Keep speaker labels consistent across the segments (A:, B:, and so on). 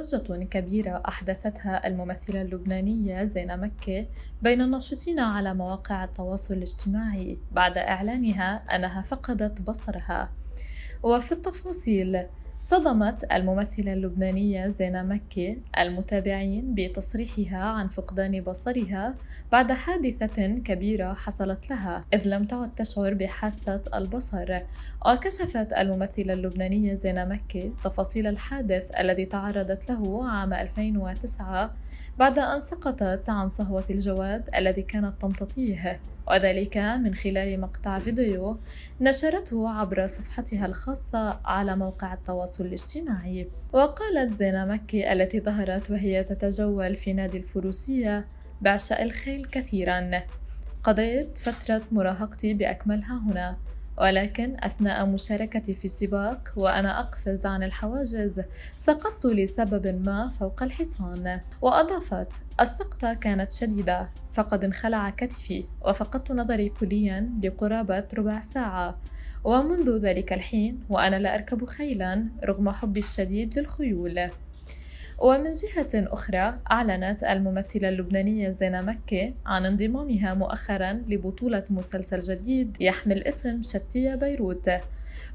A: ضجة كبيرة أحدثتها الممثلة اللبنانية زينة مكة بين الناشطين على مواقع التواصل الاجتماعي بعد إعلانها أنها فقدت بصرها وفي التفاصيل صدمت الممثلة اللبنانية زينة مكي المتابعين بتصريحها عن فقدان بصرها بعد حادثة كبيرة حصلت لها إذ لم تعد تشعر بحاسة البصر وكشفت الممثلة اللبنانية زينة مكي تفاصيل الحادث الذي تعرضت له عام 2009 بعد أن سقطت عن صهوة الجواد الذي كانت تمتطيه وذلك من خلال مقطع فيديو نشرته عبر صفحتها الخاصة على موقع التواصل الاجتماعي وقالت زينة مكي التي ظهرت وهي تتجول في نادي الفروسية بعشاء الخيل كثيرا قضيت فترة مراهقتي بأكملها هنا ولكن أثناء مشاركتي في السباق وأنا أقفز عن الحواجز سقطت لسبب ما فوق الحصان وأضافت السقطة كانت شديدة فقد انخلع كتفي وفقدت نظري كليا لقرابة ربع ساعة ومنذ ذلك الحين وأنا لا أركب خيلا رغم حبي الشديد للخيول ومن جهة أخرى أعلنت الممثلة اللبنانية زينة مكة عن انضمامها مؤخرا لبطولة مسلسل جديد يحمل اسم شتية بيروت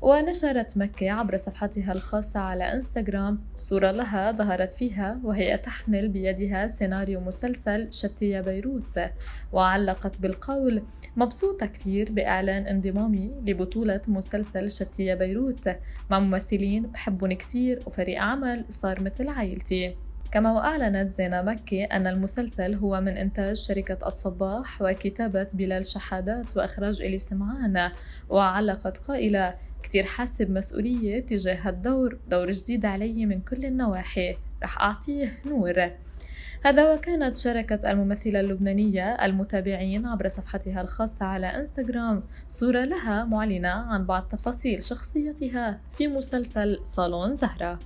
A: ونشرت مكة عبر صفحتها الخاصة على انستغرام صورة لها ظهرت فيها وهي تحمل بيدها سيناريو مسلسل شتي بيروت وعلقت بالقول مبسوطة كثير بإعلان انضمامي لبطولة مسلسل شتي بيروت مع ممثلين بحبهم كتير وفريق عمل صار مثل عائلتي كما وأعلنت زينة مكي أن المسلسل هو من إنتاج شركة الصباح وكتابة بلال شحادات وإخراج إلي سمعان وعلقت قائلة كتير حاسة بمسؤولية تجاه الدور دور جديد علي من كل النواحي رح أعطيه نور هذا وكانت شاركت الممثلة اللبنانية المتابعين عبر صفحتها الخاصة على انستغرام صورة لها معلنة عن بعض تفاصيل شخصيتها في مسلسل صالون زهرة.